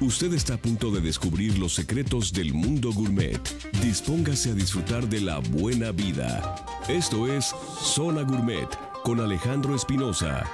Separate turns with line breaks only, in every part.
Usted está a punto de descubrir los secretos del mundo gourmet. Dispóngase a disfrutar de la buena vida. Esto es Zona Gourmet con Alejandro Espinosa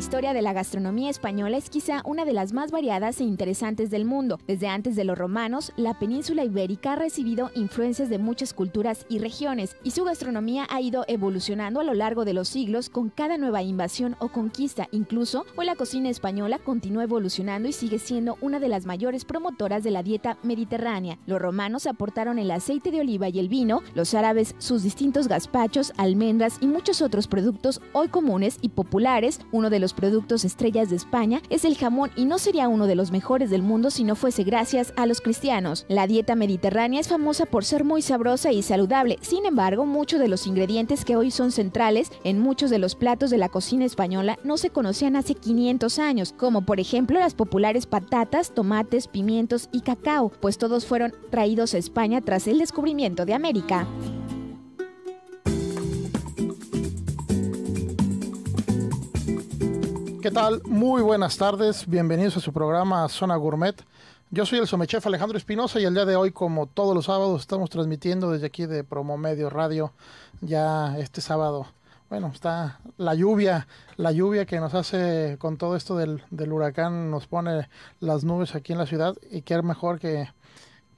historia de la gastronomía española es quizá una de las más variadas e interesantes del mundo. Desde antes de los romanos, la península ibérica ha recibido influencias de muchas culturas y regiones, y su gastronomía ha ido evolucionando a lo largo de los siglos con cada nueva invasión o conquista. Incluso, hoy la cocina española continúa evolucionando y sigue siendo una de las mayores promotoras de la dieta mediterránea. Los romanos aportaron el aceite de oliva y el vino, los árabes sus distintos gazpachos, almendras y muchos otros productos hoy comunes y populares. Uno de los productos estrellas de España es el jamón y no sería uno de los mejores del mundo si no fuese gracias a los cristianos. La dieta mediterránea es famosa por ser muy sabrosa y saludable, sin embargo, muchos de los ingredientes que hoy son centrales en muchos de los platos de la cocina española no se conocían hace 500 años, como por ejemplo las populares patatas, tomates, pimientos y cacao, pues todos fueron traídos a España tras el descubrimiento de América.
¿Qué tal? Muy buenas tardes, bienvenidos a su programa Zona Gourmet. Yo soy el somechef Alejandro Espinosa y el día de hoy, como todos los sábados, estamos transmitiendo desde aquí de Promomedio Radio, ya este sábado. Bueno, está la lluvia, la lluvia que nos hace con todo esto del, del huracán, nos pone las nubes aquí en la ciudad y qué mejor que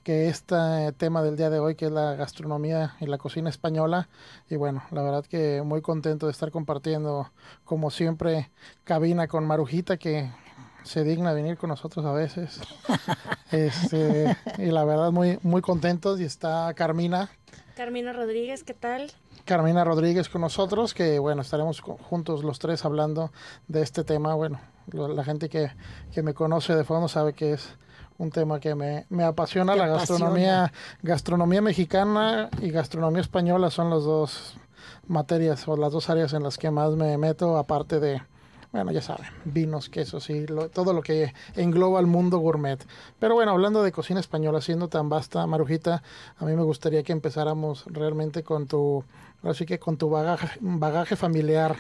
que este tema del día de hoy, que es la gastronomía y la cocina española. Y bueno, la verdad que muy contento de estar compartiendo, como siempre, cabina con Marujita, que se digna venir con nosotros a veces. Este, y la verdad, muy, muy contentos. Y está Carmina.
Carmina Rodríguez, ¿qué tal?
Carmina Rodríguez con nosotros, que bueno, estaremos juntos los tres hablando de este tema. Bueno, la gente que, que me conoce de fondo sabe que es un tema que me, apasiona, la gastronomía, gastronomía mexicana y gastronomía española son las dos materias o las dos áreas en las que más me meto, aparte de, bueno, ya saben, vinos, quesos y todo lo que engloba el mundo gourmet. Pero bueno, hablando de cocina española, siendo tan vasta, Marujita, a mí me gustaría que empezáramos realmente con tu Así que con tu bagaje, bagaje familiar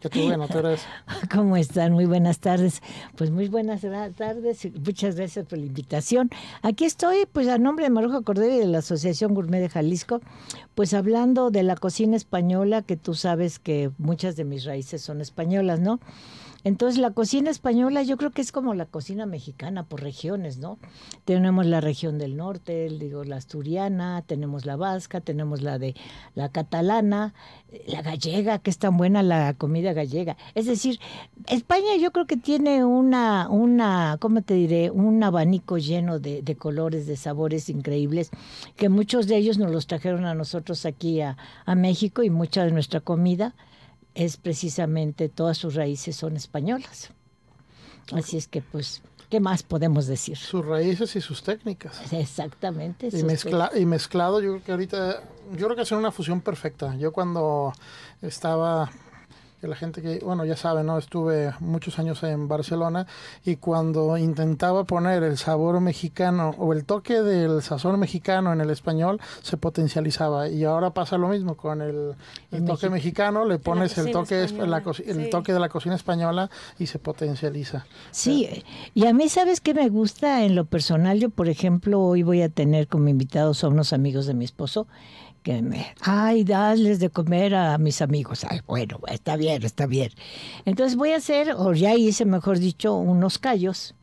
que tú, bueno, tú eres.
¿Cómo están? Muy buenas tardes. Pues muy buenas tardes. Muchas gracias por la invitación. Aquí estoy, pues a nombre de Marujo Cordero y de la Asociación Gourmet de Jalisco, pues hablando de la cocina española, que tú sabes que muchas de mis raíces son españolas, ¿no? Entonces la cocina española yo creo que es como la cocina mexicana por regiones, ¿no? Tenemos la región del norte, digo la asturiana, tenemos la vasca, tenemos la de la catalana, la gallega, que es tan buena la comida gallega. Es decir, España yo creo que tiene una, una, ¿cómo te diré? un abanico lleno de, de colores, de sabores increíbles, que muchos de ellos nos los trajeron a nosotros aquí a, México y mucha de nuestra comida es precisamente, todas sus raíces son españolas. Así es que pues ¿Qué más podemos decir?
Sus raíces y sus técnicas.
Exactamente. Y, mezcla y, mezclado,
yo creo que ahorita, yo creo que es una fusión perfecta. Yo cuando estaba que la gente que, bueno, ya sabe, ¿no? Estuve muchos años en Barcelona y cuando intentaba poner el sabor mexicano o el toque del sazón mexicano en el español, se potencializaba. Y ahora pasa lo mismo con el, toque mexicano, le pones el toque, el toque de la cocina española y se potencializa. Sí, eh, y a mí,
¿sabes qué me gusta en lo personal? Yo, por ejemplo, hoy voy a tener como invitados a unos amigos de mi esposo ay, darles de comer a mis amigos. bueno, está bien, está bien. Entonces voy a hacer, o ya hice, mejor dicho, unos callos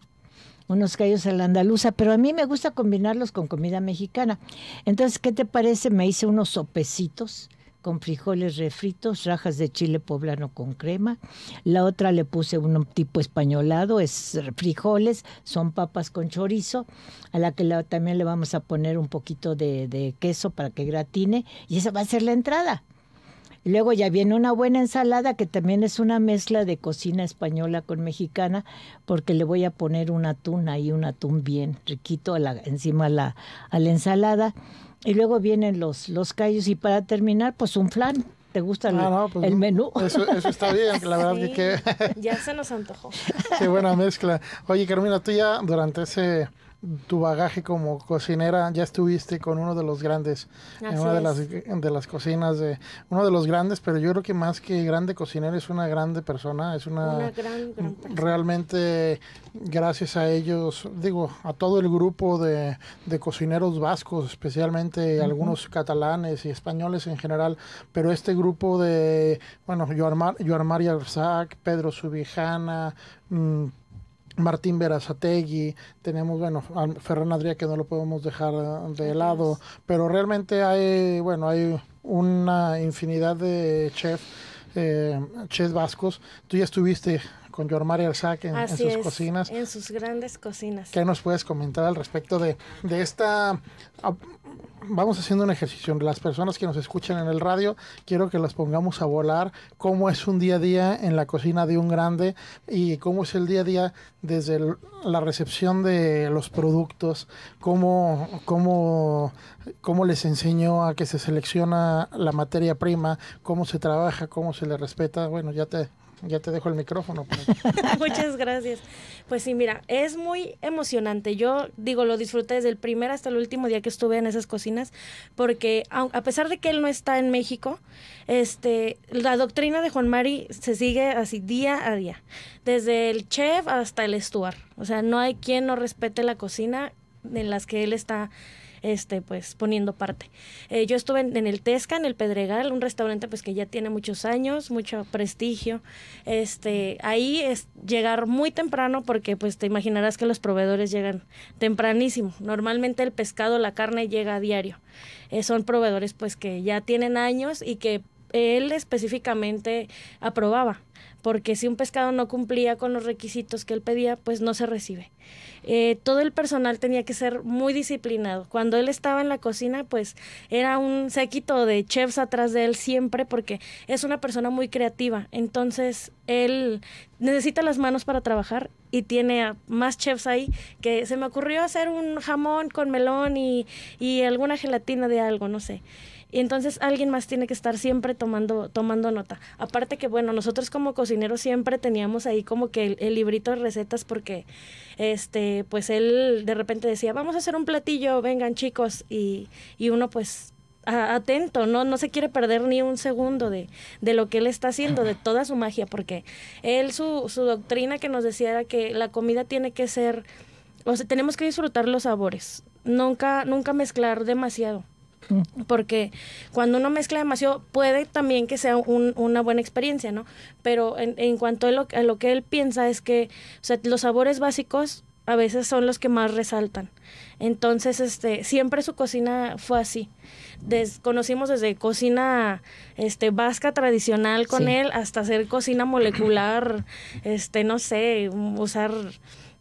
unos callos a la andaluza, pero a mí me gusta combinarlos con comida mexicana. Entonces, ¿qué te parece? Me hice unos sopecitos con frijoles refritos, rajas de chile poblano con crema. La otra le puse un tipo españolado, es frijoles, son papas con chorizo, a la que también le vamos a poner un poquito de, queso para que gratine y esa va a ser la entrada. Luego ya viene una buena ensalada que también es una mezcla de cocina española con mexicana, porque le voy a poner un atún ahí, un atún bien riquito encima la, a la ensalada. Y luego vienen los, los callos y para terminar, pues un flan. ¿Te gusta el, ah, pues, menú? Eso,
está bien, la verdad que...
ya se nos antojó.
Qué buena mezcla. Oye, Carmina, tú ya durante ese tu bagaje como cocinera, ya estuviste con uno de los grandes, en una de las, de las, cocinas de uno de los grandes, pero yo creo que más que grande cocinero es una grande persona, es una, gran, realmente gracias a ellos, digo, a todo el grupo de, de cocineros vascos, especialmente algunos catalanes y españoles en general, pero este grupo de, bueno, Joan, Arzac, Pedro Subijana, mm, Martín Verazategui, tenemos, bueno, a Ferran Adrià que no lo podemos dejar eh, de lado, pero realmente hay, bueno, hay una infinidad de chefs, eh, chefs vascos. Tú ya estuviste con Jormari en, sus cocinas.
En sus grandes cocinas. ¿Qué
nos puedes comentar al respecto de, esta... Ah, vamos haciendo un ejercicio. Las personas que nos escuchan en el radio, quiero que las pongamos a volar. ¿Cómo es un día a día en la cocina de un grande? ¿Y cómo es el día a día desde la recepción de los productos? ¿Cómo, cómo, cómo les enseñó a que se selecciona la materia prima? ¿Cómo se trabaja? ¿Cómo se le respeta? Bueno, ya te ya te dejo el micrófono. Pues.
Muchas gracias. Pues sí, mira, es muy emocionante. Yo digo, lo disfruté desde el primer hasta el último día que estuve en esas cocinas, porque a, pesar de que él no está en México, este, la doctrina de Juan Mari se sigue así día a día, desde el chef hasta el steward. O sea, no hay quien no respete la cocina en las que él está este, pues poniendo parte. Eh, yo estuve en, el Tesca, en el Pedregal, un restaurante pues que ya tiene muchos años, mucho prestigio. Este, ahí es llegar muy temprano porque pues te imaginarás que los proveedores llegan tempranísimo. Normalmente el pescado, la carne llega a diario. Eh, son proveedores pues que ya tienen años y que él específicamente aprobaba porque si un pescado no cumplía con los requisitos que él pedía, pues no se recibe. Eh, todo el personal tenía que ser muy disciplinado. Cuando él estaba en la cocina, pues era un séquito de chefs atrás de él siempre porque es una persona muy creativa. Entonces, él necesita las manos para trabajar y tiene a más chefs ahí que se me ocurrió hacer un jamón con melón y, y alguna gelatina de algo, no sé. Y entonces alguien más tiene que estar siempre tomando, tomando nota. Aparte que, bueno, nosotros como cocineros siempre teníamos ahí como que el, librito de recetas porque, este, pues él de repente decía, vamos a hacer un platillo, vengan chicos, y, y uno pues atento, ¿no? no se quiere perder ni un segundo de, de, lo que él está haciendo, de toda su magia, porque él, su, su doctrina que nos decía era que la comida tiene que ser, o sea, tenemos que disfrutar los sabores, nunca, nunca mezclar demasiado porque cuando uno mezcla demasiado puede también que sea una buena experiencia, ¿no? Pero en, cuanto a lo, que él piensa es que los sabores básicos a veces son los que más resaltan. Entonces, este, siempre su cocina fue así. conocimos desde cocina este, vasca tradicional con él hasta hacer cocina molecular, este, no sé, usar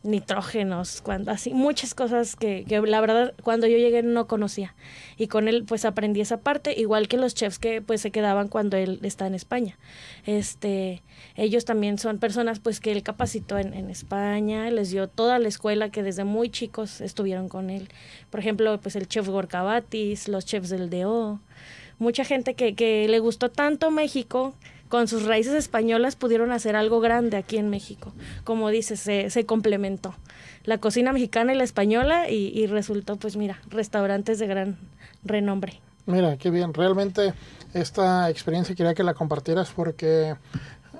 nitrógenos, cuando, así, muchas cosas que, que, la verdad cuando yo llegué no conocía. Y con él pues aprendí esa parte, igual que los chefs que pues se quedaban cuando él está en España. Este, ellos también son personas pues que él capacitó en, España, les dio toda la escuela que desde muy chicos estuvieron con él. Por ejemplo, pues el chef Gorkabatis, los chefs del DO, mucha gente que, que le gustó tanto México con sus raíces españolas pudieron hacer algo grande aquí en México. Como dices, se, complementó la cocina mexicana y la española y, y resultó, pues mira, restaurantes de gran renombre.
Mira, qué bien. Realmente esta experiencia quería que la compartieras porque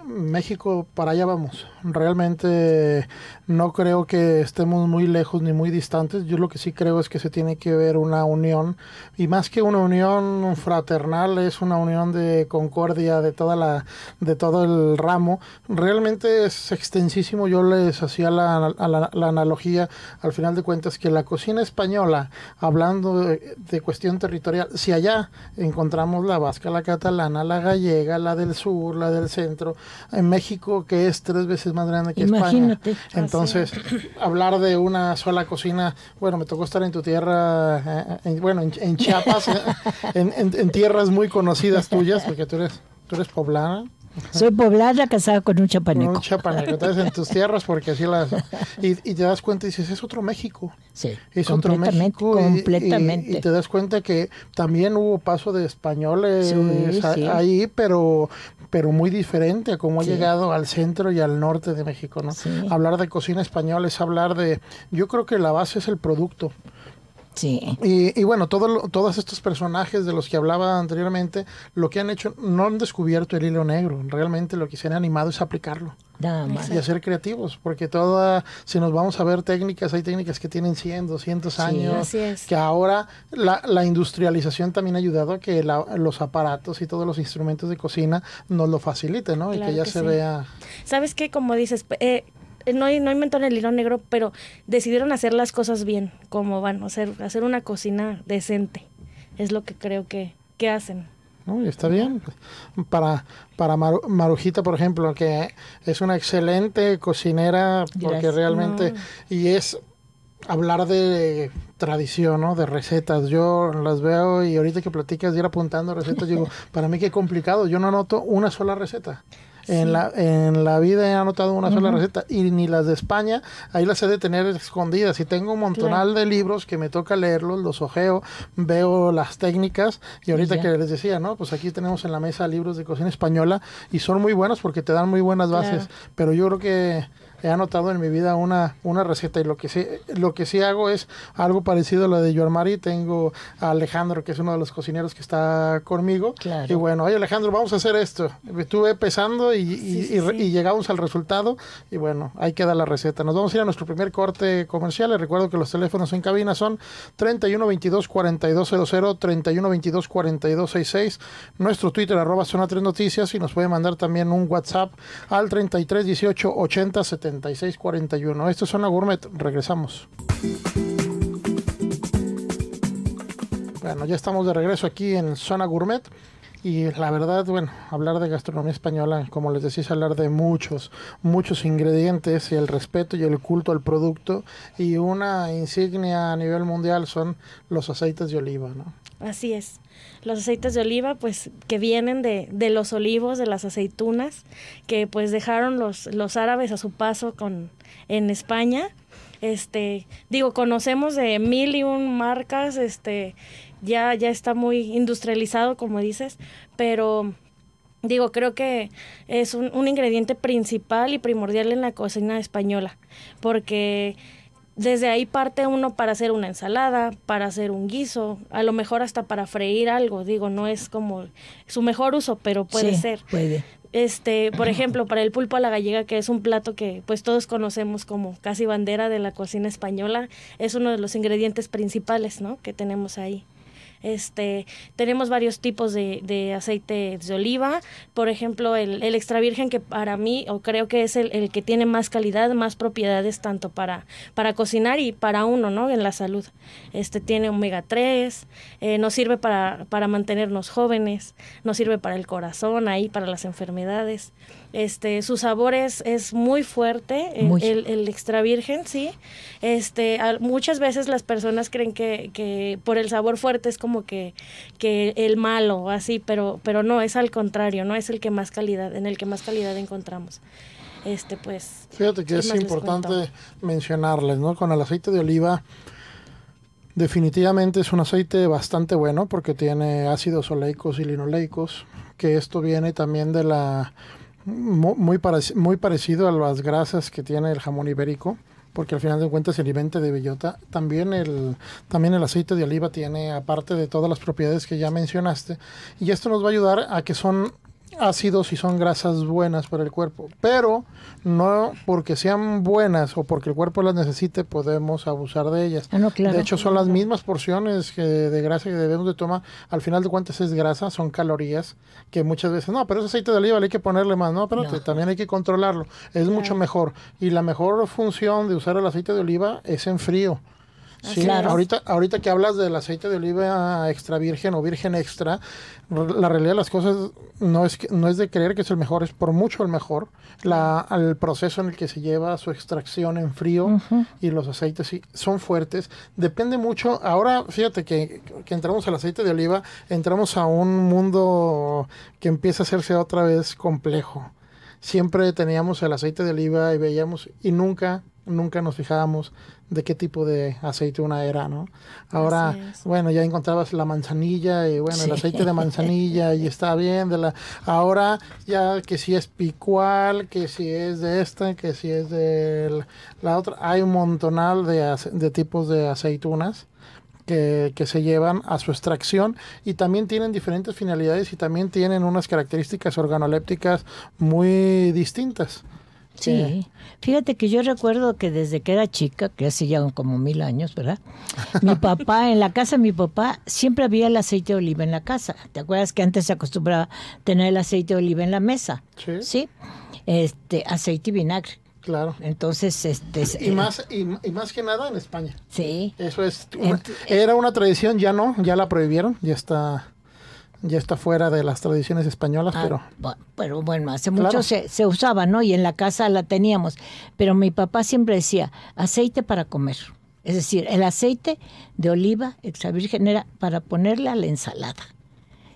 México para allá vamos. Realmente no creo que estemos muy lejos ni muy distantes. Yo lo que sí creo es que se tiene que ver una unión y más que una unión fraternal es una unión de concordia de toda la de todo el ramo. Realmente es extensísimo. Yo les hacía la, analogía al final de cuentas que la cocina española, hablando de cuestión territorial, si allá encontramos la vasca, la catalana, la gallega, la del sur, la del centro, en México que es tres veces más grande que Imagínate, España. Entonces, hablar de una sola cocina, bueno, me tocó estar en tu tierra, eh, en, bueno, en, Chiapas, en, tierras muy conocidas tuyas, porque tú eres, tú eres poblana. Soy poblada casada con un chapaneco. Con un chapaneco. en tus tierras, porque así las. Y, te das cuenta y dices, es otro México. Sí. Es otro México. Completamente. Y, te das cuenta que también hubo paso de españoles ahí, pero, pero muy diferente a cómo ha llegado al centro y al norte de México, ¿no? Hablar de cocina española es hablar de. Yo creo que la base es el producto y, y bueno, todo, todos estos personajes de los que hablaba anteriormente, lo que han hecho, no han descubierto el hilo negro. Realmente lo que se han animado es aplicarlo. Y a ser creativos, porque toda, si nos vamos a ver técnicas, hay técnicas que tienen 100, 200 años, sí, es. que ahora la, la, industrialización también ha ayudado a que los aparatos y todos los instrumentos de cocina nos lo faciliten, ¿no? y que ya se vea.
¿Sabes qué? Como dices, eh, no, no inventaron el hilo negro, pero decidieron hacer las cosas bien, como van, a hacer, hacer una cocina decente. Es lo que creo que, hacen.
está bien. Para, para Marujita, por ejemplo, que es una excelente cocinera, porque realmente, y es hablar de tradición, De recetas. Yo las veo y ahorita que platicas de ir apuntando recetas, digo, para mí qué complicado. Yo no anoto una sola receta. En, la, en la vida he anotado una sola receta y ni las de España, ahí las he de tener escondidas. Y tengo un montonal de libros que me toca leerlos, los ojeo, veo las técnicas. Y ahorita que les decía, ¿no? Pues aquí tenemos en la mesa libros de cocina española y son muy buenos porque te dan muy buenas bases. Pero yo creo que he anotado en mi vida una, una receta y lo que, sí, lo que sí hago es algo parecido a lo de Mari. Tengo a Alejandro, que es uno de los cocineros que está conmigo. Y bueno, oye Alejandro, vamos a hacer esto. Estuve pesando y, llegamos al resultado. Y bueno, ahí queda la receta. Nos vamos a ir a nuestro primer corte comercial. Les recuerdo que los teléfonos en cabina son 31 22 42 00, 31 22 42 66. Nuestro Twitter, arroba zona 3 noticias. Y nos puede mandar también un WhatsApp al 33 18 80 70. 6641. Esto es Zona gourmet. Regresamos. Bueno, ya estamos de regreso aquí en Zona Gourmet. Y la verdad, bueno, hablar de gastronomía española, como les decía, hablar de muchos, muchos ingredientes y el respeto y el culto al producto. Y una insignia a nivel mundial son los aceites de oliva, ¿no?
Así es. Los aceites de oliva, pues, que vienen de, los olivos, de las aceitunas, que pues dejaron los, los árabes a su paso con, en España. Este, digo, conocemos de mil y un marcas, este, ya, ya está muy industrializado, como dices, pero Digo, creo que es un, un, ingrediente principal y primordial en la cocina española, porque desde ahí parte uno para hacer una ensalada, para hacer un guiso, a lo mejor hasta para freír algo, digo, no es como su mejor uso, pero puede sí, ser. Puede. Este, por ejemplo, para el pulpo a la gallega, que es un plato que pues todos conocemos como casi bandera de la cocina española, es uno de los ingredientes principales, ¿no? que tenemos ahí. Este, tenemos varios tipos de, de aceite de oliva, por ejemplo, el, extra virgen que para mí, o creo que es el, que tiene más calidad, más propiedades tanto para, para cocinar y para uno, ¿no? En la salud. Este tiene omega 3, eh, nos sirve para, para mantenernos jóvenes, nos sirve para el corazón, ahí para las enfermedades. Este, su sabor es, es muy fuerte, El, extra virgen, sí. Este, muchas veces las personas creen que, por el sabor fuerte es como que, que el malo, así, pero, pero no, es al contrario, no es el que más calidad, en el que más calidad encontramos este pues fíjate que es importante
mencionarles no con el aceite de oliva definitivamente es un aceite bastante bueno porque tiene ácidos oleicos y linoleicos que esto viene también de la muy, muy, parecido a las grasas que tiene el jamón ibérico porque al final de cuentas el alimenta de bellota. También el, también el aceite de oliva tiene, aparte de todas las propiedades que ya mencionaste, y esto nos va a ayudar a que son ácidos y son grasas buenas para el cuerpo, pero no porque sean buenas o porque el cuerpo las necesite podemos abusar de ellas. Ah, de hecho, son las mismas porciones que de grasa que debemos de tomar. Al final de cuentas es grasa, son calorías que muchas veces, no, pero ese aceite de oliva, le hay que ponerle más, no, pero también hay que controlarlo. Es mucho mejor. Y la mejor función de usar el aceite de oliva es en frío. Sí, claro. ahorita, ahorita que hablas del aceite de oliva extra virgen o virgen extra, la realidad de las cosas no es, que, no es de creer que es el mejor, es por mucho el mejor. La, el proceso en el que se lleva su extracción en frío y los aceites sí, son fuertes. Depende mucho. Ahora, fíjate que, que, entramos al aceite de oliva, entramos a un mundo que empieza a hacerse otra vez complejo. Siempre teníamos el aceite de oliva y veíamos y nunca, nunca nos fijábamos de qué tipo de aceituna era, ¿no? Ahora, bueno, ya encontrabas la manzanilla y bueno, el aceite de manzanilla y está bien, de la ahora ya que si es picual, que si es de esta, que si es de la otra, hay un montonal de, tipos de aceitunas. que, se llevan a su extracción y también tienen diferentes finalidades y también tienen unas características organolépticas muy distintas. Sí. Fíjate que yo recuerdo que desde que era chica, que hace
ya como mil años, ¿verdad? Mi papá, en la casa de mi papá, siempre había el aceite de oliva en la casa. ¿Te acuerdas que antes se acostumbraba tener el aceite de oliva en la mesa? Sí. ¿Sí?
Este, aceite y vinagre. Claro. Entonces, este. Y, más, y, más que nada en España. Sí. Eso es. era una tradición, ya no, ya la prohibieron, ya está ya está fuera de las tradiciones españolas, ah, pero...
Pero bueno, hace mucho se, usaba, ¿no? Y en la casa la teníamos. Pero mi papá siempre decía, aceite para comer. Es decir, el aceite de oliva extra virgen era para ponerle a la ensalada.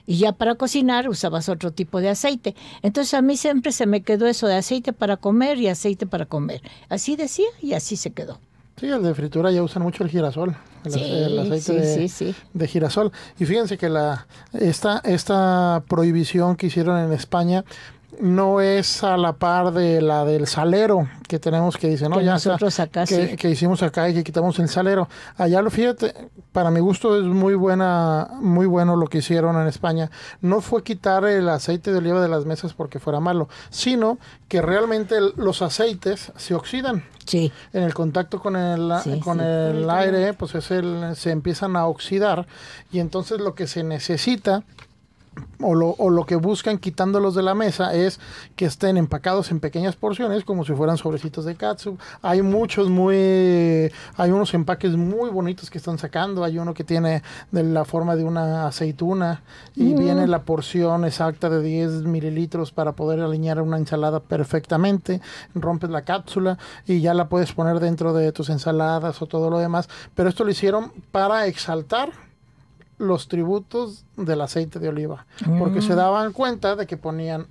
Y ya para cocinar usabas otro tipo de aceite. Entonces a mí siempre se me quedó eso de aceite para comer y aceite para comer. Así decía y así se quedó.
Sí, el de fritura ya usan mucho el girasol el, aceite de, de, girasol. Y fíjense que la, esta, esta prohibición que hicieron en España no es a la par de la del salero que tenemos que dice, ¿no? ya nosotros acá, que, que, hicimos acá y que quitamos el salero. Allá lo fíjate, para mi gusto es muy buena, muy bueno lo que hicieron en España. No fue quitar el aceite de oliva de las mesas porque fuera malo, sino que realmente los aceites se oxidan. Sí. En el contacto con el, con el aire, pues es se empiezan a oxidar y entonces lo que se necesita o lo, que buscan quitándolos de la mesa es que estén empacados en pequeñas porciones como si fueran sobrecitos de katsu. Hay muchos muy hay unos empaques muy bonitos que están sacando, hay uno que tiene de la forma de una aceituna y mm. viene la porción exacta de 10 mililitros para poder alinear una ensalada perfectamente, rompes la cápsula y ya la puedes poner dentro de tus ensaladas o todo lo demás, pero esto lo hicieron para exaltar los tributos del aceite de oliva, porque ah. se daban cuenta de que ponían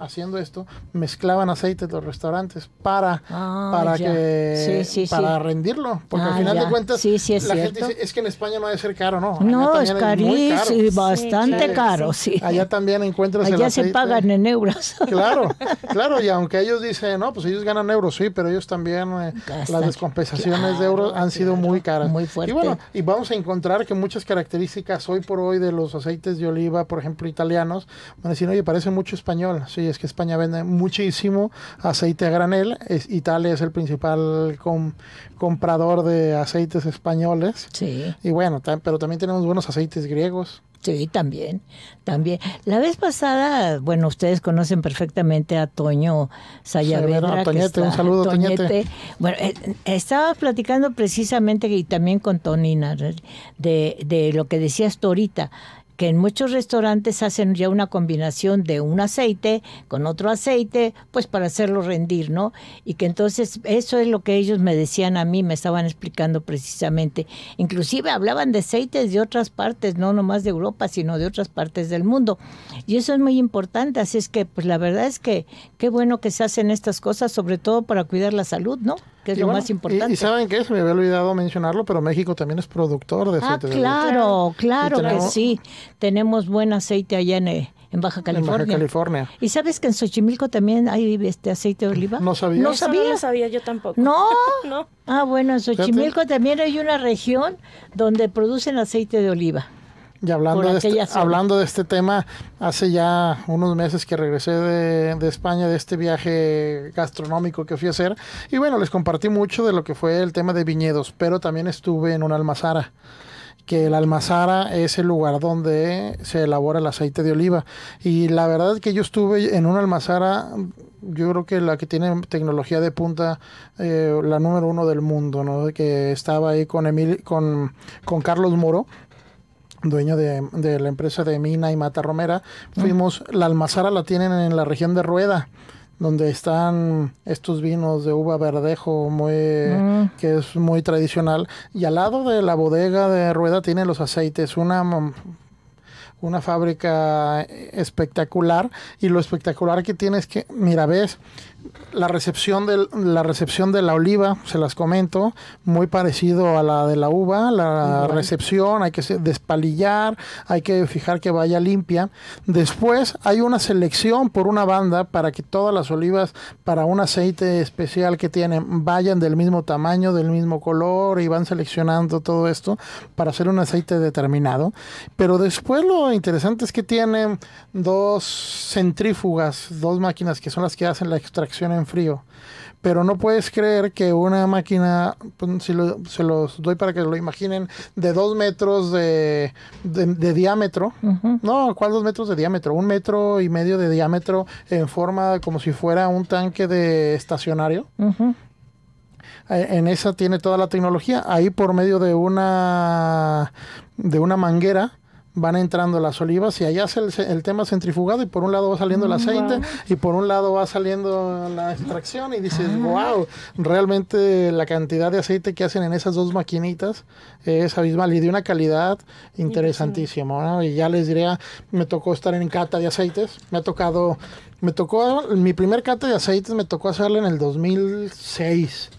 haciendo esto, mezclaban aceite de los restaurantes para, ah, para, que, para rendirlo. Porque ah, al final de cuentas, la gente dice, es que en España no debe ser caro, ¿no? No, es carísimo, bastante caro, sí. Allá también encuentras Allá el se pagan en euros. claro, claro, y aunque ellos dicen, no, pues ellos ganan euros, sí, pero ellos también, eh, las descompensaciones de euros han sido muy caras. Muy fuerte. Y bueno, y vamos a encontrar que muchas características hoy por hoy de los aceites de oliva, por ejemplo, italianos, van a decir, oye, parece mucho español. Sí, es que España vende muchísimo aceite a granel. Italia es el principal comprador de aceites españoles. Sí. Y bueno, pero también tenemos buenos aceites griegos.
Sí, también, también. La vez pasada, bueno, ustedes conocen perfectamente a Toño Sayavedra. Toñete, un saludo, Toñete. Bueno, eh, estaba platicando precisamente y también con Tonina de, de lo que decías tú ahorita, que en muchos restaurantes hacen ya una combinación de un aceite con otro aceite, pues para hacerlo rendir, ¿no? Y que entonces eso es lo que ellos me decían a mí, me estaban explicando precisamente. Inclusive hablaban de aceites de otras partes, no nomás de Europa, sino de otras partes del mundo. Y eso es muy importante, así es que pues la verdad es que qué bueno que se hacen estas cosas, sobre todo para cuidar la salud, ¿no? es lo más importante. Y, saben
que se me había olvidado mencionarlo, pero México también es productor de ah, aceite. Ah, claro, claro que sí.
Tenemos buen aceite allá en, eh, en, Baja California. En Baja California. ¿Y sabes que en Xochimilco también hay este aceite de oliva? No sabía.
sabía. yo tampoco. No.
no. Ah, bueno, en Xochimilco también hay una región donde producen aceite de oliva.
Y hablando de, este, hablando de este tema, hace ya unos meses que regresé de, España de este viaje gastronómico que fui a hacer. Y bueno, les compartí mucho de lo que fue el tema de viñedos, pero también estuve en una almazara que la almazara es el lugar donde se elabora el aceite de oliva. Y la verdad es que yo estuve en una almazara, yo creo que la que tiene tecnología de punta, eh, la número uno del mundo, ¿no? Que estaba ahí con, Emil, con, con Carlos Moro, dueño de, la empresa de Mina y Mata Romera, mm. fuimos, la almazara la tienen en la región de Rueda, donde están estos vinos de uva verdejo muy mm. que es muy tradicional y al lado de la bodega de Rueda tiene los aceites, una una fábrica espectacular y lo espectacular que tiene es que mira, ves la recepción, del, la recepción de la oliva, se las comento, muy parecido a la de la uva, la recepción, hay que despalillar, hay que fijar que vaya limpia. Después hay una selección por una banda para que todas las olivas para un aceite especial que tienen vayan del mismo tamaño, del mismo color y van seleccionando todo esto para hacer un aceite determinado. Pero después lo interesante es que tienen dos centrífugas, dos máquinas que son las que hacen la extracción en frío. Pero no puedes creer que una máquina, pues, si se los doy para que lo imaginen, de dos metros de, diámetro, no, ¿cuál dos metros de diámetro? Un metro y medio de diámetro en forma como si fuera un tanque de estacionario. Eh, en esa tiene toda la tecnología. Ahí por medio de una de una manguera van entrando las olivas y allá hace el, tema centrifugado y por un lado va saliendo el mm, aceite y por un lado va saliendo la extracción y dices, wow, ah. realmente la cantidad de aceite que hacen en esas dos maquinitas es abismal y de una calidad interesantísima. Y ya les diré, me tocó estar en cata de aceites, me ha tocado, me tocó, mi primer cata de aceites me tocó hacerla en el 2006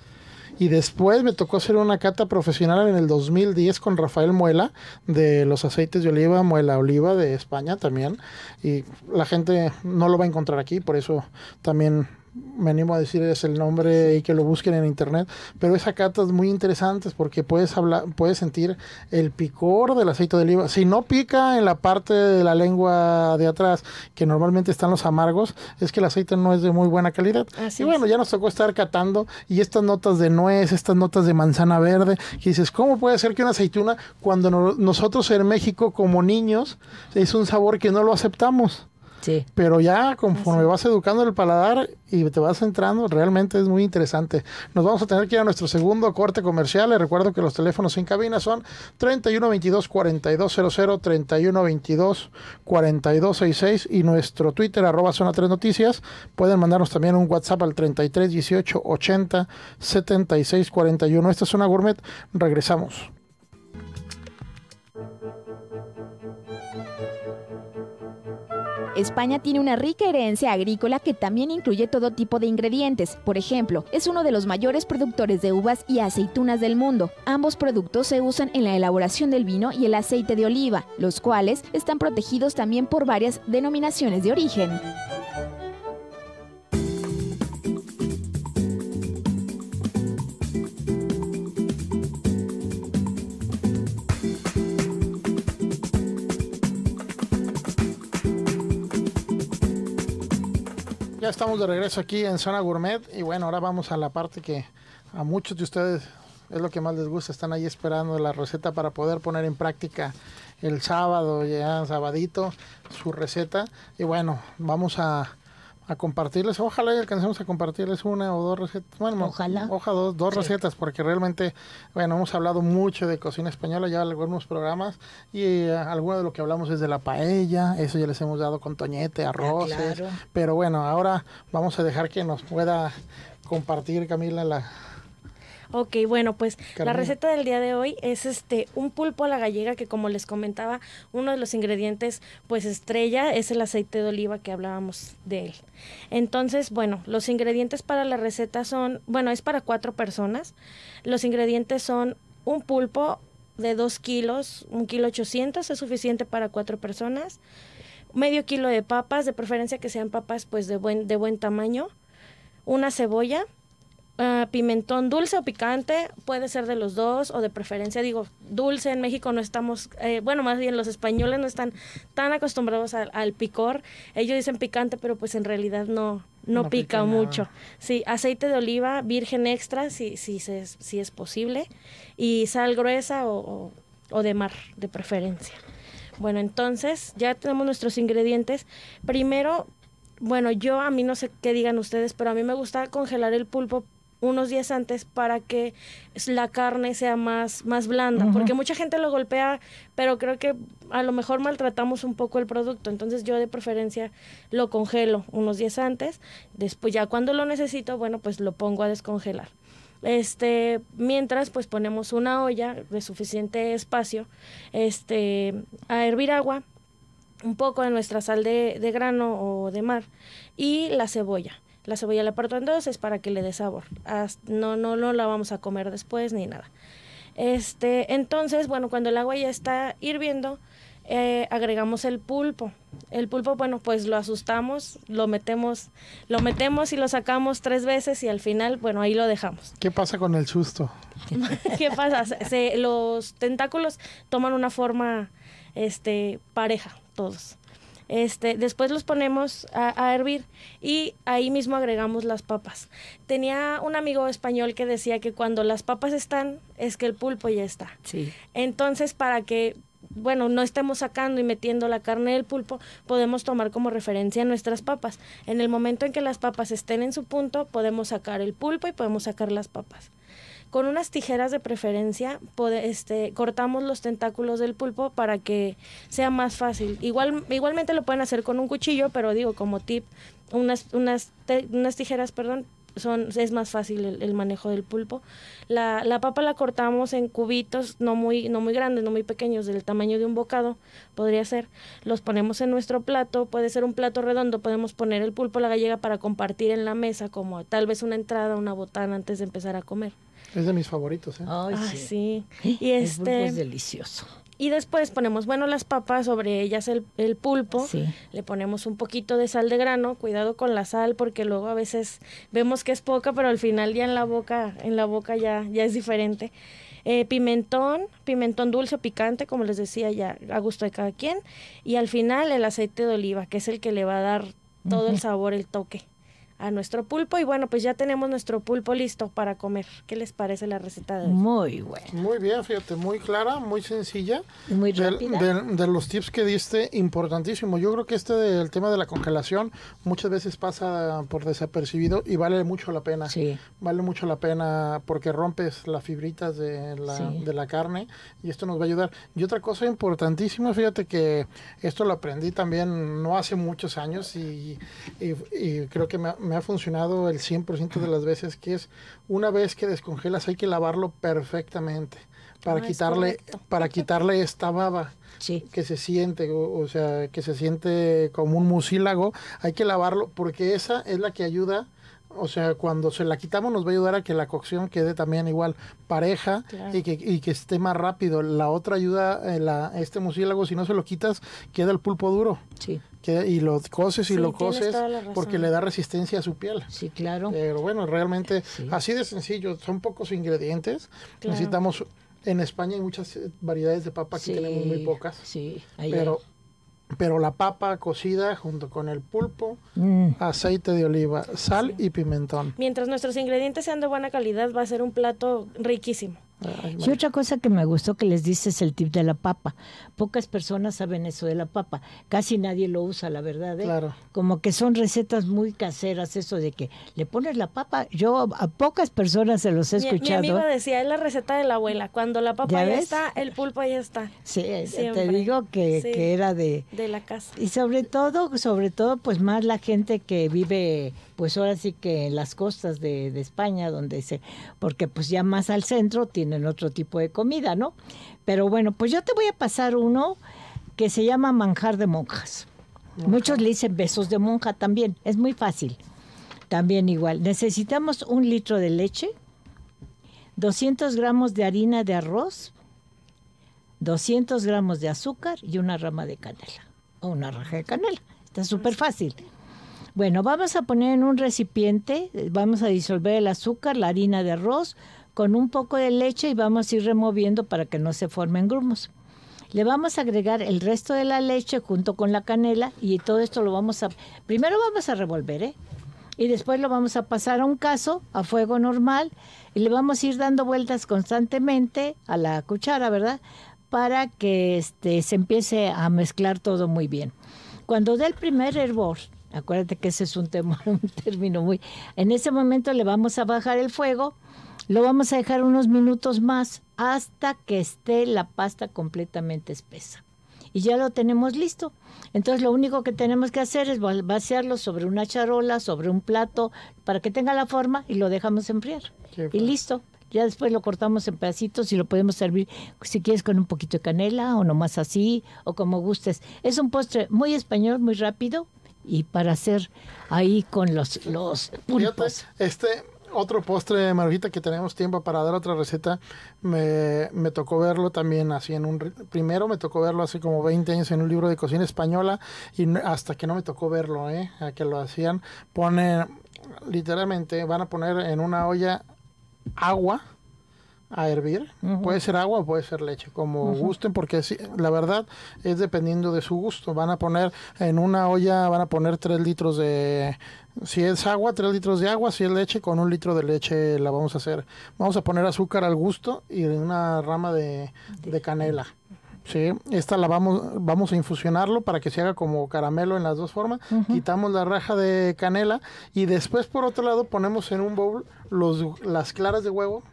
y después me tocó hacer una cata profesional en el 2010 con Rafael Muela de los aceites de oliva, Muela Oliva de España también. Y la gente no lo va a encontrar aquí, por eso también me animo a es el nombre y que lo busquen en internet, pero esa cata es muy interesante porque puedes hablar, puedes sentir el picor del aceite de oliva. Si no pica en la parte de la lengua de atrás, que normalmente están los amargos, es que el aceite no es de muy buena calidad. Así y bueno, ya nos tocó estar catando y estas notas de nuez, estas notas de manzana verde, que dices, ¿cómo puede ser que una aceituna, cuando nosotros en México como niños, es un sabor que no lo aceptamos? Pero ya conforme vas educando el paladar y te vas entrando, realmente es muy interesante. Nos vamos a tener que ir a nuestro segundo corte comercial. Les recuerdo que los teléfonos en cabina son 3122-4200, 3122-4266 y nuestro Twitter arroba zona 3 noticias. Pueden mandarnos también un WhatsApp al 3318807641. Esta es una gourmet.
Regresamos. España tiene una rica herencia agrícola que también incluye todo tipo de ingredientes. Por ejemplo, es uno de los mayores productores de uvas y aceitunas del mundo. Ambos productos se usan en la elaboración del vino y el aceite de oliva, los cuales están protegidos también por varias denominaciones de origen.
Ya estamos de regreso aquí en Zona Gourmet y bueno, ahora vamos a la parte que a muchos de ustedes es lo que más les gusta, están ahí esperando la receta para poder poner en práctica el sábado, ya sabadito, su receta. Y bueno, vamos a a compartirles, ojalá y alcancemos a compartirles una o dos recetas, bueno, ojalá. dos, dos recetas, porque realmente, bueno, hemos hablado mucho de cocina española, ya en algunos programas, y eh, alguno de lo que hablamos es de la paella, eso ya les hemos dado con toñete, ah, arroz, pero bueno, ahora vamos a dejar que nos pueda compartir Camila la,
Ok, bueno, pues la receta del día de hoy es este un pulpo a la gallega que como les comentaba, uno de los ingredientes pues estrella es el aceite de oliva que hablábamos de él. Entonces, bueno, los ingredientes para la receta son, bueno, es para cuatro personas. Los ingredientes son un pulpo de dos kilos, un kilo ochocientos es suficiente para cuatro personas. Medio kilo de papas, de preferencia que sean papas pues de buen, de buen tamaño. Una cebolla, Ah, pimentón dulce o picante, puede ser de los dos o de preferencia, digo, dulce en México no estamos, eh, bueno, más bien los españoles no están tan acostumbrados al, picor, ellos dicen picante, pero pues en realidad no, no, pica, mucho. Sí, aceite de oliva virgen extra, si, si, si es posible, y sal gruesa o, de mar, de preferencia. Bueno, entonces ya tenemos nuestros ingredientes. Primero, bueno, yo a mí no sé qué digan ustedes, pero a mí me gusta congelar el pulpo unos días antes para que la carne sea más, más blanda, porque mucha gente lo golpea, pero creo que a lo mejor maltratamos un poco el producto, entonces yo de preferencia lo congelo unos días antes, después ya cuando lo necesito, bueno, pues lo pongo a descongelar. Este, mientras pues ponemos una olla de suficiente espacio, este, a hervir agua, un poco de nuestra sal de grano o de mar y la cebolla la cebolla la parto en dos, es para que le dé sabor. No, no, no la vamos a comer después ni nada. Este, entonces, bueno, cuando el agua ya está hirviendo, eh, agregamos el pulpo. El pulpo, bueno, pues lo asustamos, lo metemos, lo metemos y lo sacamos tres veces y al final, bueno, ahí lo dejamos.
¿Qué pasa con el susto?
¿Qué pasa? los tentáculos toman una forma, este, pareja, todos. Este, después los ponemos a, a hervir y ahí mismo agregamos las papas. Tenía un amigo español que decía que cuando las papas están es que el pulpo ya está. Sí. Entonces, para que bueno, no estemos sacando y metiendo la carne del pulpo, podemos tomar como referencia nuestras papas. En el momento en que las papas estén en su punto, podemos sacar el pulpo y podemos sacar las papas. Con unas tijeras de preferencia este, cortamos los tentáculos del pulpo para que sea más fácil. Igual, igualmente lo pueden hacer con un cuchillo, pero digo, como tip, unas, unas, unas tijeras, perdón, son, es más fácil el, manejo del pulpo. La, la, papa la cortamos en cubitos no muy, no muy grandes, no muy pequeños, del tamaño de un bocado, podría ser. Los ponemos en nuestro plato, puede ser un plato redondo, podemos poner el pulpo a la gallega para compartir en la mesa como tal vez una entrada, una botana antes de empezar a comer.
Es de mis favoritos, ¿eh? ah, sí.
Y este... es
delicioso.
Y después ponemos, bueno, las papas, sobre ellas el, pulpo, sí. le ponemos un poquito de sal de grano, cuidado con la sal, porque luego a veces vemos que es poca, pero al final ya en la boca, en la boca ya, ya es diferente. Eh, pimentón, pimentón dulce o picante, como les decía ya, a gusto de cada quien. Y al final el aceite de oliva, que es el que le va a dar todo el sabor, el toque a nuestro pulpo. Y bueno, pues ya tenemos nuestro pulpo listo para comer. ¿Qué les parece la receta de hoy?
Muy buena. Muy bien, fíjate, muy clara, muy sencilla. Muy rápida. De, los tips que diste, importantísimo. Yo creo que este del tema de la congelación muchas veces pasa por desapercibido y vale mucho la pena. Sí. Vale mucho la pena porque rompes las fibritas de la, de la carne y esto nos va a ayudar. Y otra cosa importantísima, fíjate que esto lo aprendí también no hace muchos años y, y, y creo que me, me ha funcionado el 100% de las veces, que es una vez que descongelas hay que lavarlo perfectamente
para ah, quitarle
para quitarle esta baba sí. que se siente o, sea que se siente como un mucílago hay que lavarlo porque esa es la que ayuda o sea cuando se la quitamos nos va a ayudar a que la cocción quede también igual pareja y, que, y que esté más rápido la otra ayuda eh, la, este mucílago si no se lo quitas queda el pulpo duro y lo coces y lo porque le da resistencia a su piel. Sí, claro. Pero bueno, realmente así de sencillo, son pocos ingredientes. Necesitamos en España hay muchas variedades de papa, que tenemos muy pocas. Sí, pero pero la papa cocida junto con el pulpo, mm. aceite de oliva, sal y pimentón.
Mientras nuestros ingredientes sean de buena calidad, va a ser un plato riquísimo
y otra cosa que me gustó que les dices es el tip de la papa.
Pocas personas saben eso de la papa.
Casi nadie lo usa, la verdad. ¿eh? Claro. Como que son recetas muy caseras, eso de que le pones la papa. Yo a pocas personas se los he escuchado. Mi, amiga
decía, es la receta de la abuela. Cuando la papa ¿Ya, está, el pulpo ya está. Sí, te digo
que, era de...
De la casa. Y sobre
todo, sobre todo, pues más la gente que vive, pues ahora sí que en las costas de, de España, donde se... Porque pues ya más al centro tiene en otro tipo de comida, ¿no? Pero bueno, pues yo te voy a pasar uno que se llama manjar de monjas. Muchos le dicen besos de monja también, es muy fácil. También igual, necesitamos un litro de leche, 200 gramos de harina de arroz, 200 gramos de azúcar y una rama de canela, o una raja de canela. Está súper fácil. Bueno, vamos a poner en un recipiente, vamos a disolver el azúcar, la harina de arroz, con un poco de leche y vamos a ir removiendo para que no se formen grumos. Le vamos a agregar el resto de la leche junto con la canela y todo esto lo vamos a... Primero vamos a revolver, ¿eh? Y después lo vamos a pasar a un caso a fuego normal y le vamos a ir dando vueltas constantemente a la cuchara, ¿verdad? Para que este, se empiece a mezclar todo muy bien. Cuando dé el primer hervor, acuérdate que ese es un, tema, un término muy... En ese momento le vamos a bajar el fuego lo vamos a dejar unos minutos más hasta que esté la pasta completamente espesa. Y ya lo tenemos listo. Entonces lo único que tenemos que hacer es vaciarlo sobre una charola, sobre un plato, para que tenga la forma y lo dejamos enfriar. y listo. Ya después lo cortamos en pedacitos y lo podemos servir, si quieres, con un poquito de canela o nomás así, o como gustes. Es un postre muy español, muy rápido,
y para hacer ahí con los, los pulpos. este, otro postre, de Marujita, que tenemos tiempo para dar otra receta. Me, tocó verlo también así en un... Primero me tocó verlo hace como 20 años en un libro de cocina española y hasta que no me tocó verlo, ¿eh? que lo hacían. Ponen, literalmente, van a poner en una olla agua a hervir. Puede ser agua o puede ser leche, como gusten, porque la verdad es dependiendo de su gusto. Van a poner en una olla, van a poner 3 litros de... Si es agua, 3 litros de agua, si es leche, con un litro de leche la vamos a hacer. Vamos a poner azúcar al gusto y una rama de, canela. Sí, esta la vamos, vamos a infusionarlo para que se haga como caramelo en las dos formas. Quitamos la raja de canela y después por otro lado ponemos en un bowl los, las claras de huevo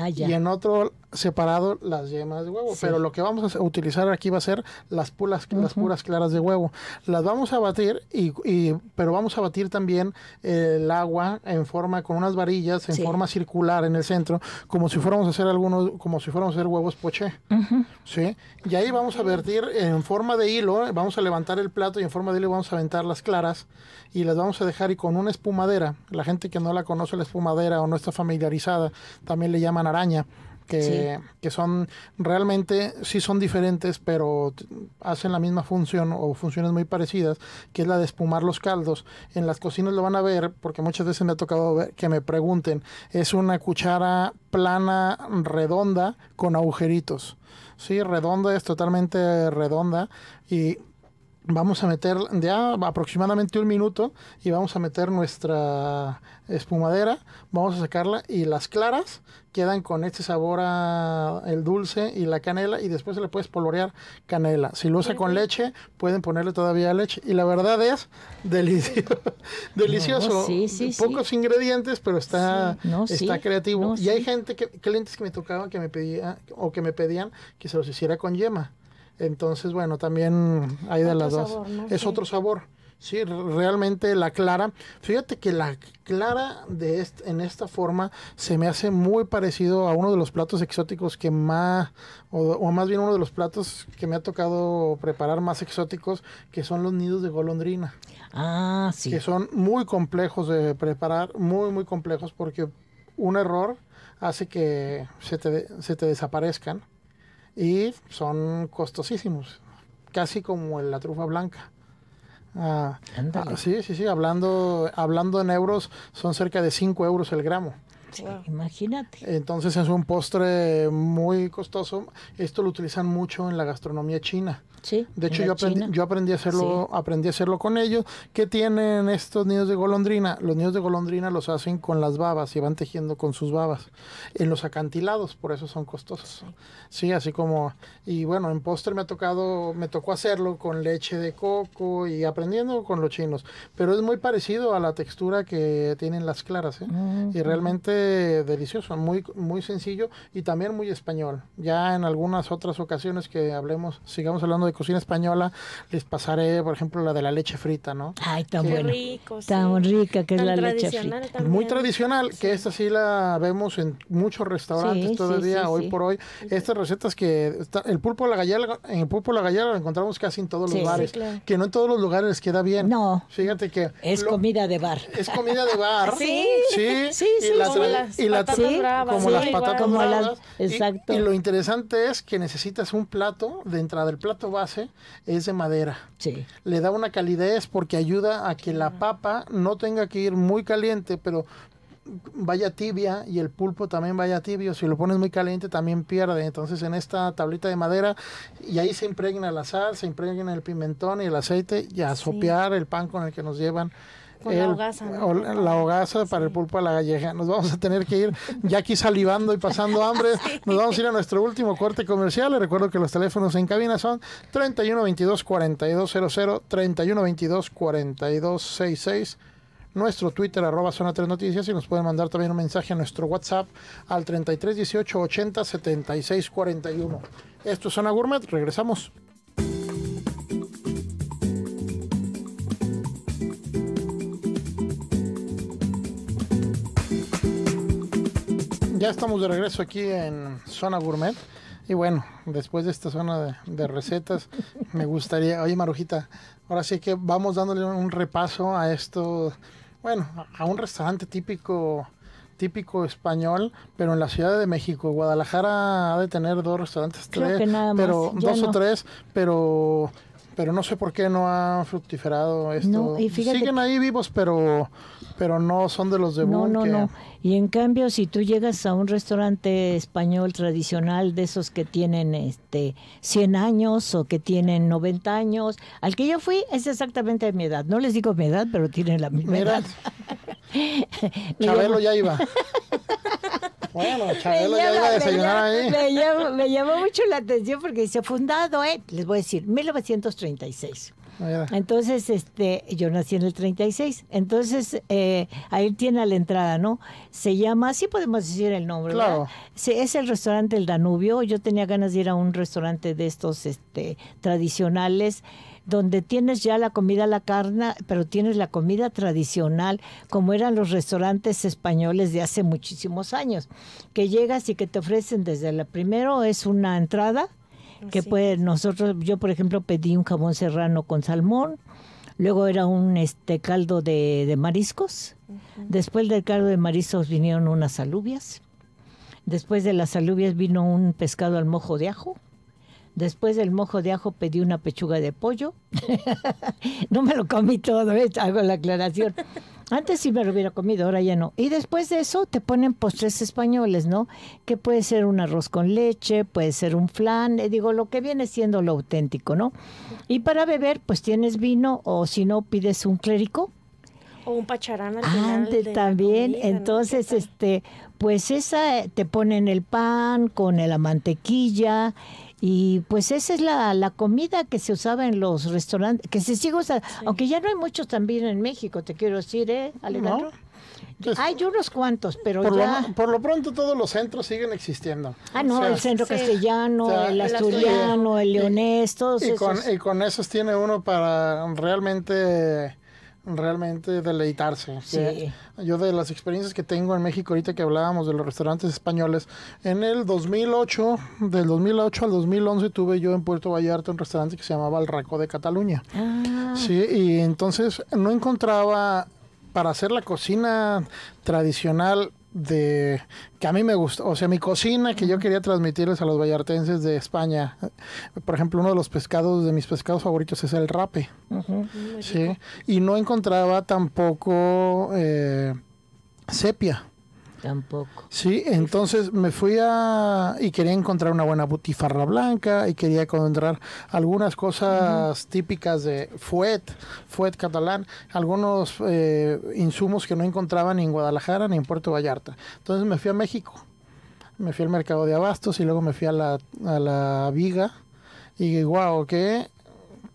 Ah, y en otro separado las yemas de huevo, pero lo que vamos a utilizar aquí va a ser las puras, las puras claras de huevo. Las vamos a batir, y, pero vamos a batir también eh, el agua en forma con unas varillas, en forma circular en el centro, como si fuéramos a hacer algunos, como si fuéramos a hacer huevos poché. ¿sí? Y ahí vamos a vertir en forma de hilo, vamos a levantar el plato y en forma de hilo vamos a aventar las claras y las vamos a dejar y con una espumadera, la gente que no la conoce la espumadera o no está familiarizada, también le llaman araña que, que son realmente, sí son diferentes, pero hacen la misma función o funciones muy parecidas, que es la de espumar los caldos. En las cocinas lo van a ver, porque muchas veces me ha tocado ver, que me pregunten, es una cuchara plana, redonda, con agujeritos. Sí, redonda, es totalmente redonda y vamos a meter ya aproximadamente un minuto y vamos a meter nuestra espumadera, vamos a sacarla y las claras quedan con este sabor a el dulce y la canela y después se le puedes polvorear canela. Si lo usa con leche, pueden ponerle todavía leche y la verdad es delicioso. delicioso. Pocos ingredientes, pero está, creativo. y hay gente, que, clientes que me tocaban que me pedía o que me pedían que se los hiciera con yema. Entonces, bueno, también hay de las dos. Es otro sabor. Sí, realmente la clara. Fíjate que la clara de en esta forma se me hace muy parecido a uno de los platos exóticos que más, o, o, más bien uno de los platos que me ha tocado preparar más exóticos, que son los nidos de golondrina. Ah, sí. Que son muy complejos de preparar, muy, muy complejos, porque un error hace que se te, se te desaparezcan y son costosísimos, casi como la trufa blanca. Ah, ah, sí, sí, sí, hablando, hablando en euros, son cerca de 5 euros el gramo. Ah, imagínate. Entonces es un postre muy costoso. Esto lo utilizan mucho en la gastronomía china de hecho, yo aprendí, yo aprendí, a hacerlo, aprendí a hacerlo con ellos. ¿Qué tienen estos niños de golondrina? Los niños de golondrina los hacen con las babas y van tejiendo con sus babas en los acantilados, por eso son costosos. Sí, así como y bueno, en póster me ha tocado, me tocó hacerlo con leche de coco y aprendiendo con los chinos, pero es muy parecido a la textura que tienen las claras ¿eh? y realmente delicioso, muy muy sencillo y también muy español. Ya en algunas otras ocasiones que hablemos, sigamos hablando de cocina española, les pasaré, por ejemplo, la de la leche frita, ¿no? Ay, tan sí,
tan rica
que es la leche frita. Muy tradicional, que esta sí la vemos en muchos restaurantes todavía, hoy por hoy. Estas recetas que el pulpo de la Gallera en el pulpo a la gallega encontramos casi en todos los bares, que no en todos los lugares queda bien. No. Fíjate que es comida de bar. Es comida de bar. sí. Sí. Sí, y sí, y la, bravas, como las patatas como exacto. Y, lo interesante es que necesitas un plato de entrada del plato es de madera. Le da una calidez porque ayuda a que la papa no tenga que ir muy caliente, pero vaya tibia y el pulpo también vaya tibio. Si lo pones muy caliente también pierde. Entonces en esta tablita de madera y ahí se impregna la sal, se impregna el pimentón y el aceite y a sopear el pan con el que nos llevan
la hogaza. La
hogaza para el pulpo a la gallega. Nos vamos a tener que ir ya aquí salivando y pasando hambre. Nos vamos a ir a nuestro último corte comercial. Les recuerdo que los teléfonos en cabina son 31 22 42 4266 31 22 42 66 nuestro Twitter, arroba Zona 3 Noticias, y nos pueden mandar también un mensaje a nuestro WhatsApp al 33 18 80 76 41. Esto es Zona Gourmet, regresamos. ya estamos de regreso aquí en Zona Gourmet. Y bueno, después de esta zona de, recetas, me gustaría, oye Marujita, ahora sí que vamos dándole un repaso a esto, bueno, a un restaurante típico típico español, pero en la Ciudad de México. Guadalajara ha de tener dos restaurantes, tres, pero dos o tres, pero pero no sé por qué no han fructiferado esto. Siguen ahí vivos, pero, pero no son de
los de No, no, no. Y en cambio, si tú llegas a un restaurante español tradicional de esos que tienen este 100 años o que tienen 90 años, al que yo fui es exactamente de mi edad. No les digo mi edad, pero tienen la misma edad. Chabelo ya iba. me llamó, mucho la atención porque dice, fundado eh les voy a decir, 1936. Entonces, este, yo nací en el 36. Entonces, eh, ahí tiene a la entrada, ¿no? Se llama, sí podemos decir el nombre, claro. es el restaurante El Danubio. Yo tenía ganas de ir a un restaurante de estos este, tradicionales donde tienes ya la comida a la carne, pero tienes la comida tradicional, como eran los restaurantes españoles de hace muchísimos años, que llegas y que te ofrecen desde la primero es una entrada, que nosotros, yo por ejemplo pedí un jabón serrano con salmón, luego era un este caldo de, mariscos, después del caldo de mariscos vinieron unas alubias, después de las alubias vino un pescado al mojo de ajo, Después del mojo de ajo pedí una pechuga de pollo. no me lo comí todo, ¿eh? hago la aclaración. Antes sí me lo hubiera comido, ahora ya no. Y después de eso te ponen postres españoles, ¿no? Que puede ser un arroz con leche, puede ser un flan, eh, digo, lo que viene siendo lo auténtico, ¿no? Y para beber, pues tienes vino o si no, pides un clérico.
O un pacharán al final también,
entonces, este, pues esa, eh, te ponen el pan con la mantequilla y pues esa es la, comida que se usaba en los restaurantes, que se sigue usando, aunque ya no hay muchos también en México, te quiero decir, ¿eh, Alejandro? Pues, hay unos cuantos, pero por ya...
por lo pronto todos los centros siguen existiendo. Ah, no, el centro castellano, el asturiano, el, leones todos y Con, y con esos tiene uno para realmente realmente deleitarse. Yo de las experiencias que tengo en México ahorita que hablábamos de los restaurantes españoles, en el 2008, del 2008 al 2011 tuve yo en Puerto Vallarta un restaurante que se llamaba El Raco de Cataluña. Ah. Sí, y entonces no encontraba para hacer la cocina tradicional de que a mí me gustó, o sea, mi cocina que yo quería transmitirles a los vallartenses de España. Por ejemplo, uno de los pescados, de mis pescados favoritos es el rape. Mm, y no encontraba tampoco eh, sepia. Tampoco. Sí, entonces me fui a... y quería encontrar una buena butifarra blanca y quería encontrar algunas cosas típicas de fuet, fuet catalán, algunos eh, insumos que no encontraba ni en Guadalajara ni en Puerto Vallarta. Entonces me fui a México, me fui al mercado de abastos y luego me fui a la, a la viga y guau, qué,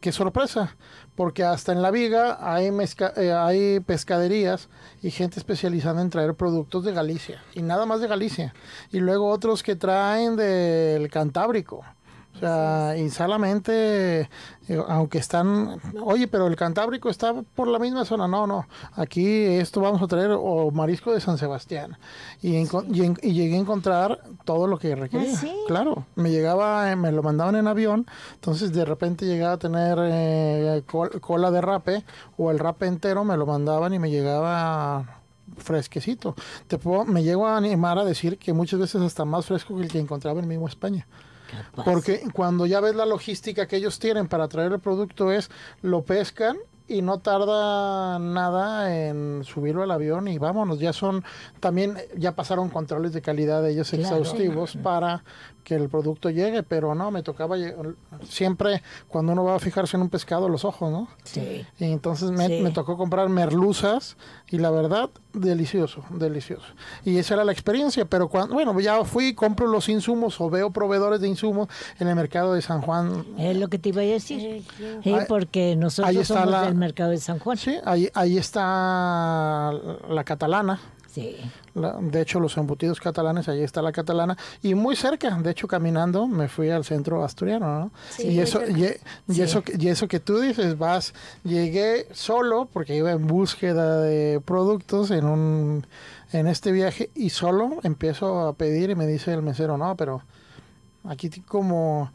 qué sorpresa porque hasta en la viga hay, eh, hay pescaderías y gente especializada en traer productos de Galicia y nada más de Galicia y luego otros que traen del Cantábrico o sea, solamente, eh, aunque están, oye, pero el Cantábrico está por la misma zona. No, no, aquí esto vamos a traer o marisco de San Sebastián. Y, llegué a encontrar todo lo que requería. Ah, claro, me llegaba, eh, me lo mandaban en avión, entonces de repente llegaba a tener eh, cola de rape o el rape entero, me lo mandaban y me llegaba fresquecito. Te puedo, me llego a animar a decir que muchas veces hasta más fresco que el que encontraba en mismo España. Porque cuando ya ves la logística que ellos tienen para traer el producto es, lo pescan, y no tarda nada en subirlo al avión y vámonos. Ya son, también ya pasaron controles de calidad de ellos exhaustivos para que el producto llegue, pero no, me tocaba siempre cuando uno va a fijarse en un pescado los ojos, ¿no? Sí. Y entonces me, tocó comprar merluzas y la verdad, delicioso, delicioso. Y esa era la experiencia, pero cuando, bueno, ya fui, compro los insumos o veo proveedores de insumos en el mercado de San Juan. Es lo que te iba a decir, eh, sí, porque nosotros somos mercado de San Juan. Sí, ahí, ahí está la catalana. Sí. de hecho, los embutidos catalanes, ahí está la catalana. Y muy cerca, de hecho, caminando, me fui al centro asturiano, ¿no? Sí, y, eso, y, eso, y eso que tú dices, vas, llegué solo, porque iba en búsqueda de productos en, un, en este viaje, y solo empiezo a pedir y me dice el mesero, no, pero aquí como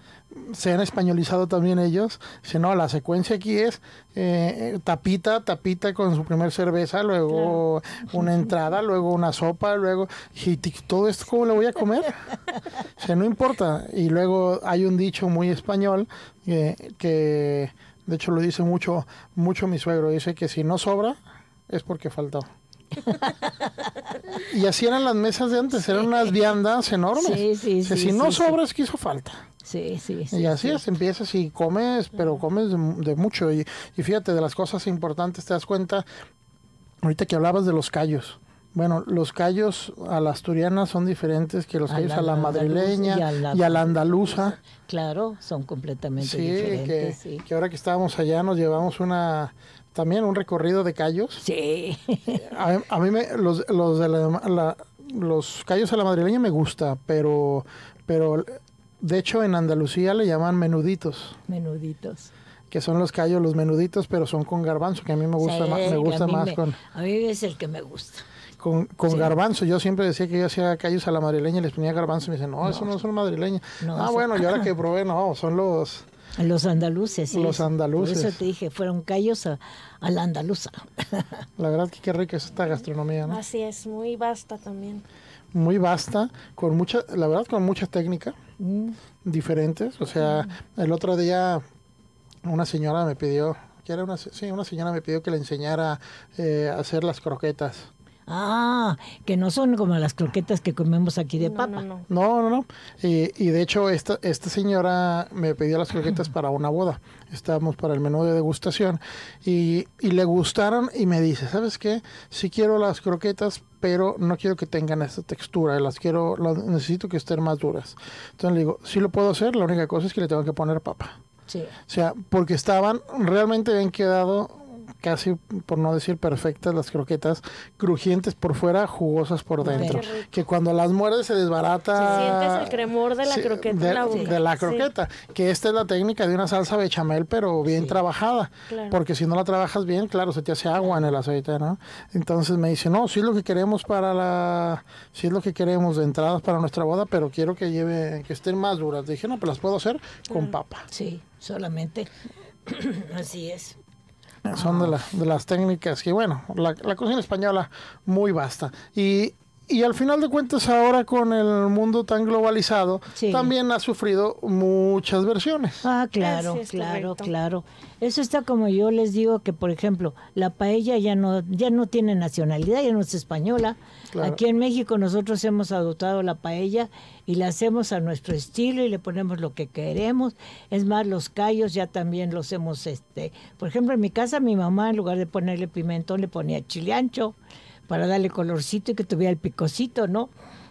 se han españolizado también ellos. sino la secuencia aquí es eh, tapita, tapita con su primer cerveza, luego una entrada, luego una sopa, luego... Y todo esto, ¿cómo lo voy a comer? o sea, no importa. Y luego hay un dicho muy español eh, que, de hecho, lo dice mucho, mucho mi suegro. Dice que si no sobra, es porque faltó. y así eran las mesas de antes, eran unas viandas enormes. si no sobra, es que hizo falta. Sí, sí, sí. Y así es, empiezas y comes, pero comes de, mucho. Y, fíjate, de las cosas importantes te das cuenta, ahorita que hablabas de los callos. Bueno, los callos a la asturiana son diferentes que los callos a la, madrileña y a la, andaluza. Claro, son completamente diferentes. Que, sí, que ahora que estábamos allá nos llevamos una también un recorrido de callos. Sí. A, mí los, los los callos a la madrileña me gusta, pero pero de hecho, en Andalucía le llaman menuditos. Menuditos. Que son los callos, los menuditos, pero son con garbanzo, que a mí me gusta más. Me gusta a mí más con.
A es el que me gusta.
Con, garbanzo. Yo siempre decía que yo hacía callos a la madrileña y les ponía garbanzo. Y me dicen, no, eso no son madrileños. ah, bueno, yo ahora que probé, no, son los. Los andaluces, Los andaluces. Por eso te dije, fueron callos a, a la andaluza. la verdad que qué rica es esta gastronomía, ¿no?
Así es, muy vasta también
muy vasta, con mucha, la verdad, con mucha técnica mm. diferentes. O sea, mm. el otro día una señora me pidió, que una, sí, una señora me pidió que le enseñara eh, a hacer las croquetas. Ah, que no son como las croquetas que comemos aquí de papa. No, no, no. Y, de hecho, esta, esta señora me pidió las croquetas para una boda. Estábamos para el menú de degustación y, le gustaron y me dice, ¿sabes qué? Sí quiero las croquetas, pero no quiero que tengan esa textura, las quiero, las necesito que estén más duras. Entonces le digo, sí lo puedo hacer, la única cosa es que le tengo que poner papa. Sí. O sea, porque estaban, realmente bien quedado casi por no decir perfectas las croquetas, crujientes por fuera, jugosas por dentro. Que cuando las muerdes se desbarata. Si sientes el
cremor de la croqueta. De, la, croqueta.
Que esta es la técnica de una salsa bechamel, pero bien trabajada. Porque si no la trabajas bien, claro, se te hace agua en el aceite, ¿no? Entonces me dice, no, sí es lo que queremos para la. Sí es lo que queremos de entradas para nuestra boda, pero quiero que lleve, que estén más duras. Dije, no, pero pues las puedo hacer con papa. Sí, solamente.
Así es.
Son de, de las técnicas que, bueno, la, la cocina española muy vasta. Y y al final de cuentas ahora con el mundo tan globalizado también ha sufrido muchas versiones. Ah, claro, claro, claro. Eso está como
yo les digo que por ejemplo, la paella ya no ya no tiene nacionalidad, ya no es española. Aquí en México nosotros hemos adoptado la paella y la hacemos a nuestro estilo y le ponemos lo que queremos. Es más, los callos ya también los hemos este, por ejemplo, en mi casa mi mamá en lugar de ponerle pimentón le ponía chile ancho para darle colorcito y que tuviera el picocito, ¿no?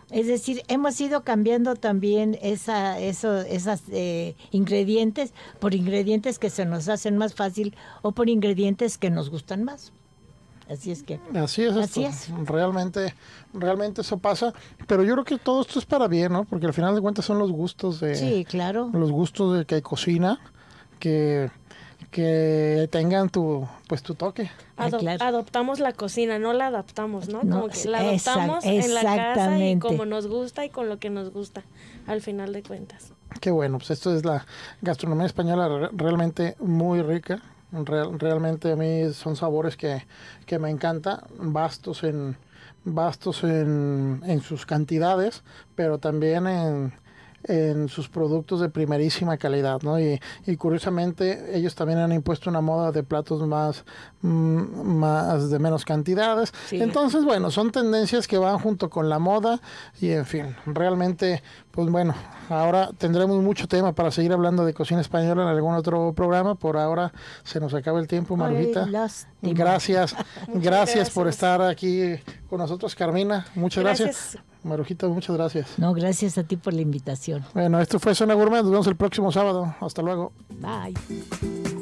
Es decir, hemos ido cambiando también esa, eso, esas eh, ingredientes por ingredientes que se nos hacen más fácil o por ingredientes que nos gustan más. Así es que.
Así es. Así es. Realmente, realmente eso pasa. Pero yo creo que todo esto es para bien, ¿no? Porque al final de cuentas son los gustos de. Sí, claro. Los gustos de que hay cocina, que que tengan tu pues tu toque. Adoptamos
la cocina, no la adaptamos, ¿no? como que la adoptamos en la casa y como nos gusta y con lo que nos gusta, al final de cuentas.
Qué bueno, pues esto es la gastronomía española realmente muy rica. realmente a mí son sabores que, me encanta, vastos en vastos en sus cantidades, pero también en en sus productos de primerísima calidad, ¿no? Y, curiosamente ellos también han impuesto una moda de platos más, mm, más de menos cantidades. Entonces, bueno, son tendencias que van junto con la moda y en fin, realmente, pues bueno, ahora tendremos mucho tema para seguir hablando de cocina española en algún otro programa. Por ahora se nos acaba el tiempo, Marujita. Gracias, gracias, gracias por estar aquí con nosotros, Carmina. Muchas gracias. Marujita, muchas gracias.
No, gracias a
ti por la invitación. Bueno, esto fue Zona Gourmet. Nos vemos el próximo sábado. Hasta luego.
Bye.